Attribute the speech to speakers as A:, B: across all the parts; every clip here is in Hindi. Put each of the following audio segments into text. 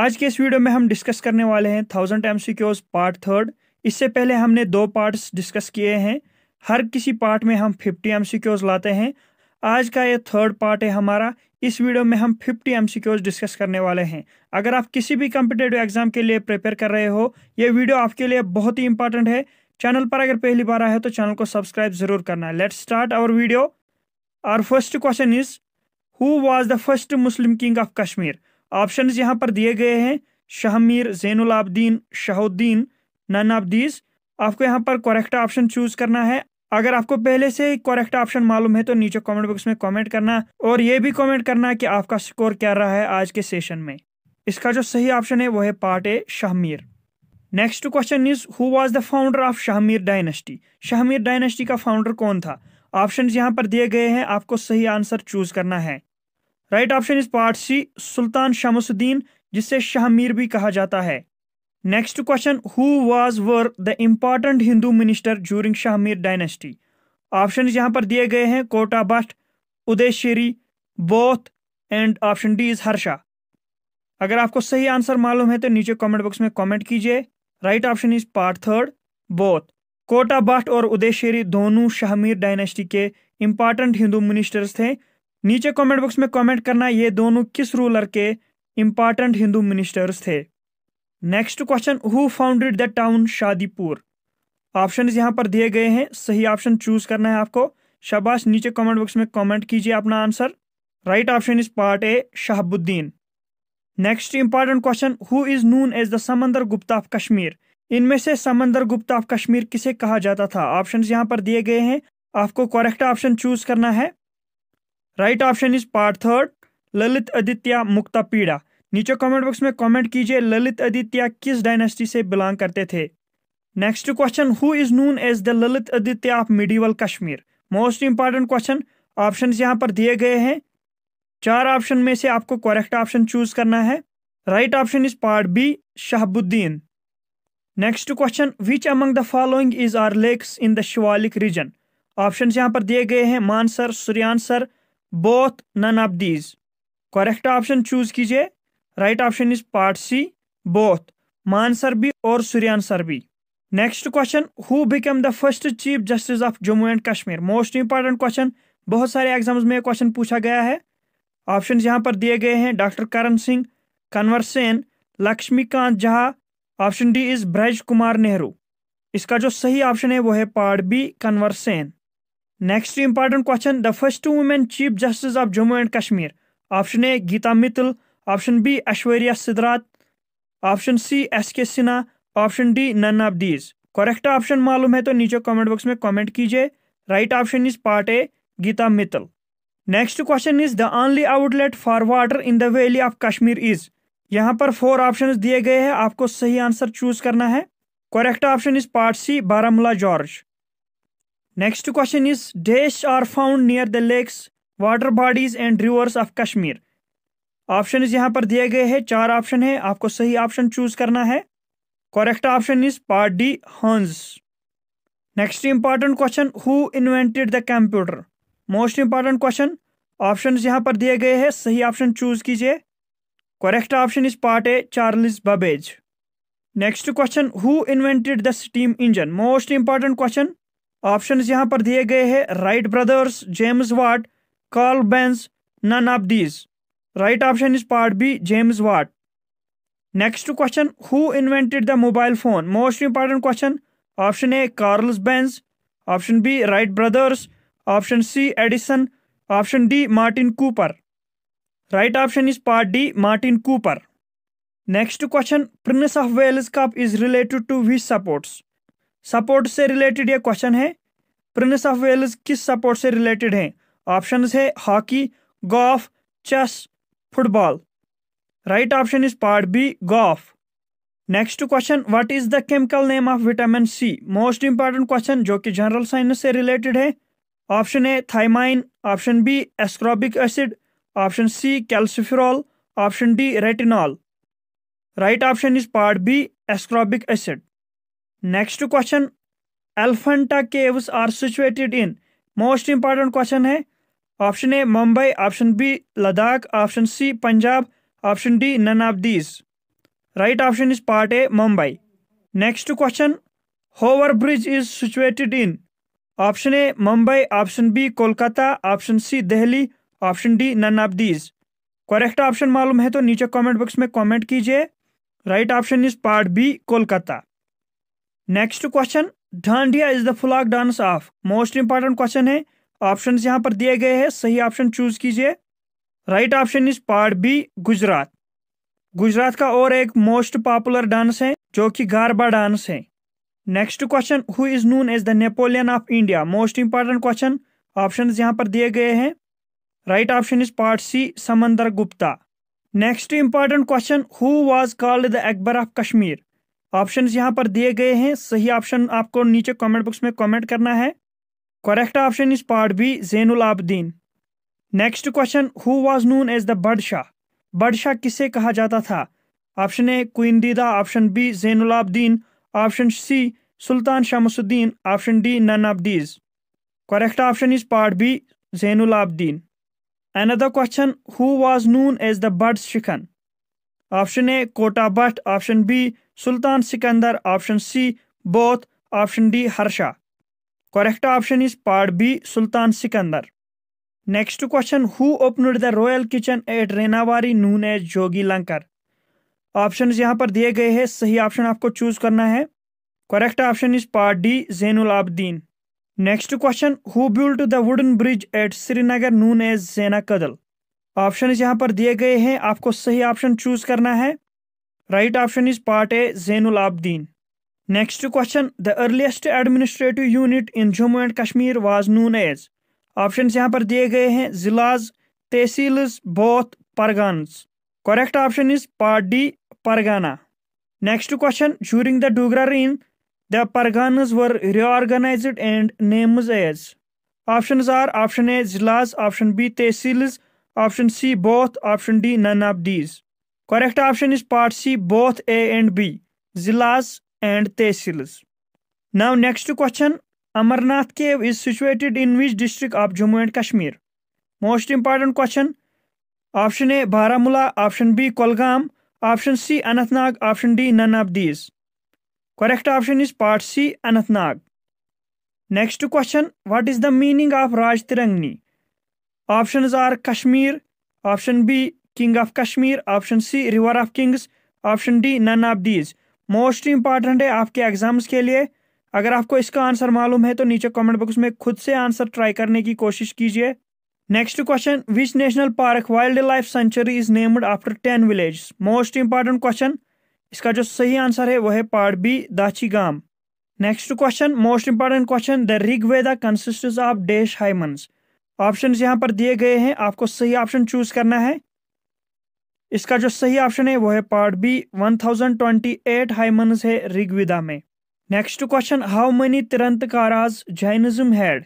A: आज के इस वीडियो में हम डिस्कस करने वाले हैं थाउजेंड एम पार्ट थर्ड इससे पहले हमने दो पार्ट्स डिस्कस किए हैं हर किसी पार्ट में हम 50 एम लाते हैं आज का ये थर्ड पार्ट है हमारा इस वीडियो में हम 50 एम डिस्कस करने वाले हैं अगर आप किसी भी कम्पिटेटिव एग्जाम के लिए प्रिपेयर कर रहे हो ये वीडियो आपके लिए बहुत ही इंपॉर्टेंट है चैनल पर अगर पहली बार आए तो चैनल को सब्सक्राइब जरूर करना है let's start our video our first question is who was the first Muslim king of Kashmir option यहाँ पर दिए गए हैं शाहमीर जैनुल उलाब्दीन शाहुद्दीन नानाब्दीज आपको यहाँ पर करेक्ट ऑप्शन चूज करना है अगर आपको पहले से करेक्ट ऑप्शन मालूम है तो नीचे कमेंट बॉक्स में कमेंट करना और ये भी कमेंट करना कि आपका स्कोर क्या रहा है आज के सेशन में इसका जो सही ऑप्शन है वो है part A Shahmir next question is who was the founder of Shahmir dynasty Shahmir dynasty का फाउंडर कौन था ऑप्शन यहाँ पर दिए गए हैं आपको सही आंसर चूज करना है right option is part C Sultan Shamsuddin जिसे शाह मीर भी कहा जाता है next question who was were the important Hindu minister during Shah Mir dynasty option यहाँ पर दिए गए हैं Kota Bhatt Udayashri both and option D is Harsha अगर आपको सही आंसर मालूम है तो नीचे कमेंट बॉक्स में कमेंट कीजिए right option is part third both Kota Bhatt और उदयशेरी दोनों शाहमीर डायनेस्टी के इंपॉर्टेंट हिंदू मिनिस्टर्स थे नीचे कमेंट बॉक्स में कमेंट करना ये दोनों किस रूलर के इम्पॉर्टेंट हिंदू मिनिस्टर्स थे next question who founded the town Shadipur option यहां पर दिए गए हैं सही ऑप्शन चूज करना है आपको शाबाश नीचे कमेंट बॉक्स में कमेंट कीजिए अपना answer right option is part A Shahabuddin next important question who is known as the Samudra Gupta of Kashmir इनमें से समंदर गुप्ता ऑफ कश्मीर किसे कहा जाता था ऑप्शन यहां पर दिए गए हैं आपको करेक्ट ऑप्शन चूज करना है right option is part third Lalitaditya Pida नीचे कमेंट बॉक्स में कमेंट कीजिए ललित आदित्य किस डायनेस्टी से बिलोंग करते थे next question who is known as the Lalitaditya of medieval Kashmir most important question option यहाँ पर दिए गए हैं चार ऑप्शन में से आपको करेक्ट ऑप्शन चूज करना है right option is part B Shahabuddin next question which among the following is are lakes in the Shivalik region option यहाँ पर दिए गए हैं Mansar Surinsar both none of these correct option choose कीजिए right option is part C both Mansar भी और सुरियान सर भी next question who become the first chief justice of Jammu and Kashmir most important question बहुत सारे एग्जाम्स में क्वेश्चन पूछा गया है ऑप्शन यहाँ पर दिए गए हैं doctor Karan Singh Kanwar Sen Laxmikant Jha option D is Braj Kumar Nehru इसका जो सही ऑप्शन है वो है part B Kanwar Sen next important question the first two women chief justice of Jammu and Kashmir option A Gita Mittal option B Aishwarya Siddharth option C S K Sinha option D none of these correct option मालूम है तो नीचे कमेंट बॉक्स में कमेंट कीजिए right option is part A Gita Mittal next question is the only outlet for water in the valley of Kashmir is यहाँ पर फोर ऑप्शन दिए गए हैं आपको सही आंसर चूज करना है correct option is part C Baramulla gorge Next question is dash are found near the lakes, water bodies and rivers of Kashmir. Option यहाँ पर दिए गए हैं चार ऑप्शन है आपको सही ऑप्शन चूज करना है correct option is part D Hans next important question who invented the computer most important question option यहाँ पर दिए गए हैं सही ऑप्शन चूज कीजिए correct option is part A Charles Babbage next question who invented the steam engine most important question options यहां पर दिए गए हैं Wright brothers James Watt Karl Benz none of these right option is part B James Watt next question who invented the mobile phone most important question option A Karls Benz option B Wright brothers option C Edison option D Martin Cooper right option is part D Martin Cooper next question Prince of Wales cup is related to which sports sport से रिलेटेड ये क्वेश्चन है प्रिंस ऑफ वेल्स किस सपोर्ट से रिलेटेड हैं ऑप्शन है hockey golf chess football right option is part B golf next question what is the chemical name of vitamin C most important question जो कि जनरल साइंस से रिलेटेड है option A thiamine option B ascorbic acid option C calciferol option D retinol right option is part B ascorbic acid next question Elephanta caves are situated in most important question है option A Mumbai option B Ladakh option C Punjab option D none of these right option is part A Mumbai next question Howrah bridge is situated in option A Mumbai option B Kolkata option C Delhi option D none of these correct option मालूम है तो नीचे कमेंट बॉक्स में कमेंट कीजिए right option is part B Kolkata next question Dandiya is the folk dance of most important question है ऑप्शन यहाँ पर दिए गए हैं सही ऑप्शन चूज कीजिए right option is part B Gujarat Gujarat का और एक मोस्ट पॉपुलर डांस है जो कि गारबा डांस है next question who is known as the Napoleon of India most important question option यहाँ पर दिए गए हैं right option is part C Samudra Gupta next important question who was called the Akbar of Kashmir option यहाँ पर दिए गए हैं सही ऑप्शन आपको नीचे कमेंट बॉक्स में कमेंट करना है correct option is part B Zainul Abidin next question who was known as the Budshah Budshah किसे कहा जाता था option A Kundida option B Zainul Abidin option C Sultan Shamsuddin option D none of these correct option is part B Zainul Abidin another question who was known as the But Shikan option A Kota Bhatt option B Sultan Sikandar option C both option D Harsha correct option is part B Sultan Sikandar next question who opened the royal kitchen at Rainawari known as Jogi Lankar option यहाँ पर दिए गए हैं सही ऑप्शन आपको चूज करना है correct option is part D Zainul Abidin next question who built the wooden bridge at Srinagar known as Zaina Kadal option यहाँ पर दिए गए हैं आपको सही ऑप्शन चूज करना है right option is part A Zainul Abidin next question the earliest administrative unit in Jammu and Kashmir was known as option यहाँ पर दिए गए हैं zilas tehsils both pargana correct option is part D pargana next question during the Dogra reign the parganas were reorganised and names as option are option A zilas option B tehsils option C both, option D none of these. Correct option is part C both A and B, Zilas and Tehsils. Now next question, Amarnath cave is situated in which district of Jammu and Kashmir? Most important question, option A Baramulla, option B Kolgam, option C Anantnag, option D none of these. Correct option is part C Anantnag. Next question, what is the meaning of Raj Tirangni? Options are Kashmir, option B, King of Kashmir, option C, River of Kings, option D none of these most important है आपके एग्जाम्स के लिए अगर आपको इसका आंसर मालूम है तो नीचे कमेंट बॉक्स में खुद से आंसर ट्राई करने की कोशिश कीजिए next question which national park wildlife sanctuary is named after ten village most important question इसका जो सही आंसर है वह है part B Dachi next question most important question the Rig Veda consist of dash hymns option यहां पर दिए गए हैं आपको सही ऑप्शन चूज करना है इसका जो सही ऑप्शन है वो है पार्ट बी 1028 हाइमन्स है ऋग्विदा में next question how many Tirthankaras Jainism had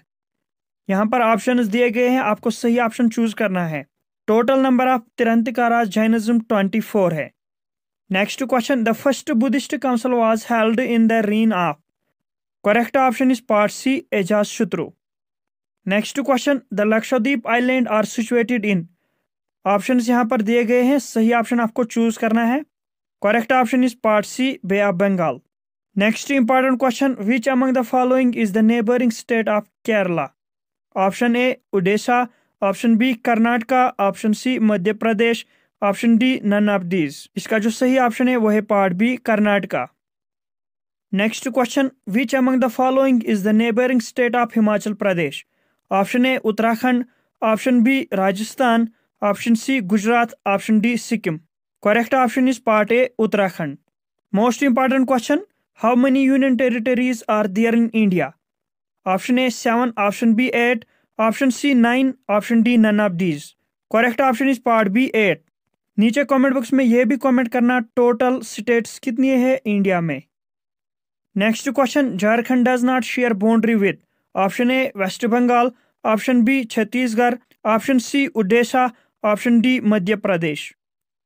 A: यहां पर ऑप्शन दिए गए हैं आपको सही ऑप्शन चूज करना है total number of Tirthankaras Jainism 24 है next question the first Buddhist council was held in the reign of correct option is part C Ajatashatru next question the Lakshadweep island are situated in option यहाँ पर दिए गए हैं सही ऑप्शन आपको चूज करना है correct option is part C Bay of Bengal next important question which among the following is the neighbouring state of Kerala option A Orissa option B Karnataka option C Madhya Pradesh option D none of these इसका जो सही ऑप्शन है वो है part B Karnataka next question which among the following is the neighbouring state of Himachal Pradesh option A Uttarakhand option B Rajasthan option C Gujarat option D Sikkim correct option is part A Uttarakhand most important question how many union territories are there in India option A seven option B eight option C nine option D none of these correct option is part B eight नीचे कमेंट बॉक्स में यह भी कमेंट करना टोटल स्टेट्स कितनी है इंडिया में next question Jharkhand does not share boundary with option A West Bengal option B Chhattisgarh option C Orissa option D Madhya Pradesh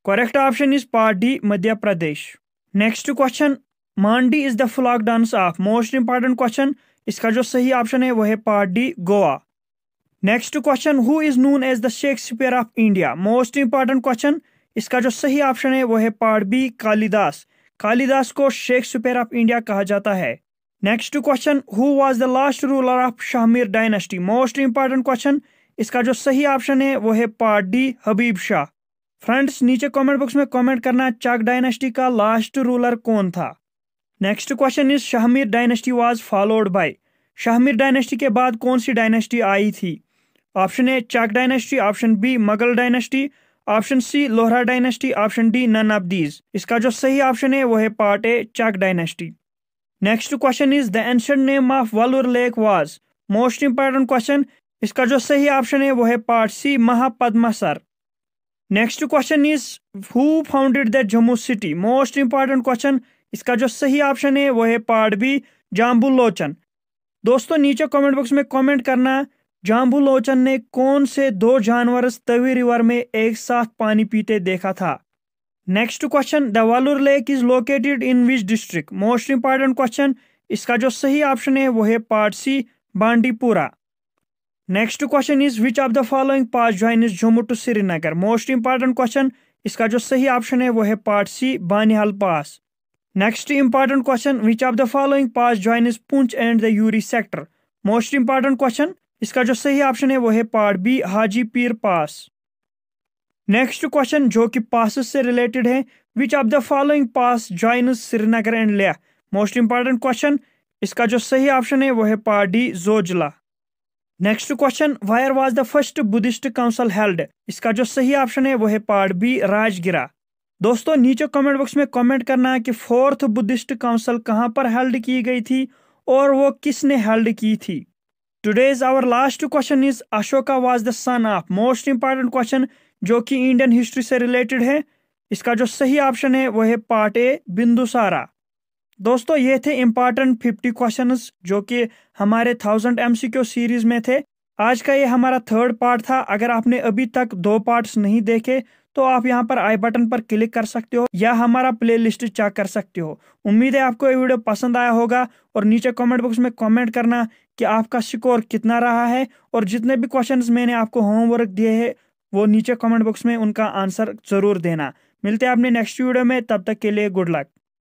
A: correct option is part D Madhya Pradesh next question Mando is the folk dance of most important question इसका जो सही ऑप्शन है वह है part D Goa next question who is known as the Shakespeare of India most important question इसका जो सही ऑप्शन है वह है पार्ट बी कालिदास कालिदास को शेक्सपियर ऑफ इंडिया कहा जाता है next question who was the last ruler of Shahmir dynasty most important question इसका जो सही ऑप्शन है वो है part D Habib Shah friends नीचे कमेंट बॉक्स में कमेंट करना चाक डायनेस्टी का लास्ट रूलर कौन था next question is Shahmir dynasty was followed by Shahmir dynasty के बाद कौन सी डायनेस्टी आई थी option A Chak dynasty option B Mughal dynasty option C Lohra dynasty option D none of these इसका जो सही ऑप्शन है वो है part A Chak dynasty next question is the ancient name of Wular lake was most important question इसका जो सही ऑप्शन है वो है part C Mahapadmasar next question is who founded the Jammu city most important question इसका जो सही ऑप्शन है वो है पार्ट बी जाम्बू लोचन दोस्तों नीचे कमेंट बॉक्स में कमेंट करना जाम्बू लोचन ने कौन से दो जानवर तवी रिवर में एक साथ पानी पीते देखा था नेक्स्ट क्वेश्चन दवालुर lake is located in which district most important question इसका जो सही ऑप्शन है वो है part C Bandipora next question is which of the following pass join is Jammu to Srinagar most important question इसका जो सही ऑप्शन है वो है part C Banihal pass next important question which of the following pass join is Poonch and the Uri sector most important question इसका जो सही ऑप्शन है वो है पार्ट बी हाजी पीर पास नेक्स्ट क्वेश्चन जो कि पासिस से रिलेटेड है which of the following pass join Srinagar and Leh most important question इसका जो सही ऑप्शन है वो है part D Zojila next question where was the first Buddhist council held इसका जो सही ऑप्शन है वो है पार्ट बी राजगिरा दोस्तों नीचे कमेंट बॉक्स में कमेंट करना है कि फोर्थ बुद्धिस्ट काउंसिल कहाँ पर हेल्ड की गई थी और वो किसने हेल्ड की थी today's our last question is Ashoka was the son of most important question जो कि इंडियन हिस्ट्री से रिलेटेड है इसका जो सही ऑप्शन है वह है पार्ट ए बिंदुसारा दोस्तों ये थे इम्पॉर्टेंट फिफ्टी क्वेश्चन जो कि हमारे थाउजेंड एम सीरीज में थे आज का ये हमारा थर्ड पार्ट था अगर आपने अभी तक दो पार्ट्स नहीं देखे तो आप यहाँ पर आई बटन पर क्लिक कर सकते हो या हमारा प्ले लिस्ट चेक कर सकते हो उम्मीद है आपको ये वीडियो पसंद आया होगा और नीचे कमेंट बॉक्स में कमेंट करना कि आपका स्कोर कितना रहा है और जितने भी क्वेश्चंस मैंने आपको होमवर्क दिए हैं वो नीचे कमेंट बॉक्स में उनका आंसर ज़रूर देना मिलते हैं अपने नेक्स्ट वीडियो में तब तक के लिए गुड लक